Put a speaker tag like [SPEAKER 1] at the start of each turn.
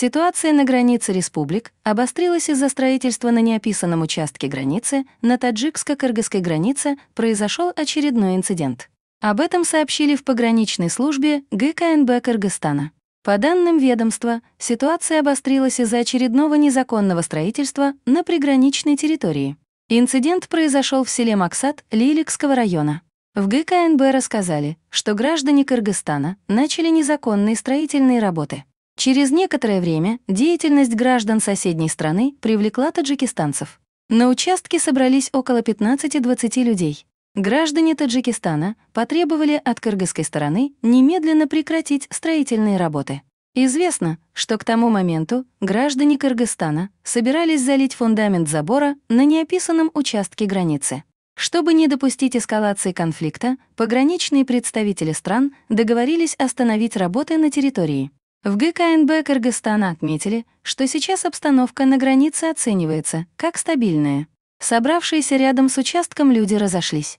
[SPEAKER 1] Ситуация на границе республик обострилась из-за строительства на неописанном участке границы на таджикско-кыргызской границе произошел очередной инцидент. Об этом сообщили в пограничной службе ГКНБ Кыргызстана. По данным ведомства, ситуация обострилась из-за очередного незаконного строительства на приграничной территории. Инцидент произошел в селе Максат Лиликского района. В ГКНБ рассказали, что граждане Кыргызстана начали незаконные строительные работы. Через некоторое время деятельность граждан соседней страны привлекла таджикистанцев. На участке собрались около 15-20 людей. Граждане Таджикистана потребовали от кыргызской стороны немедленно прекратить строительные работы. Известно, что к тому моменту граждане Кыргызстана собирались залить фундамент забора на неописанном участке границы. Чтобы не допустить эскалации конфликта, пограничные представители стран договорились остановить работы на территории. В ГКНБ Кыргызстана отметили, что сейчас обстановка на границе оценивается как стабильная. Собравшиеся рядом с участком люди разошлись.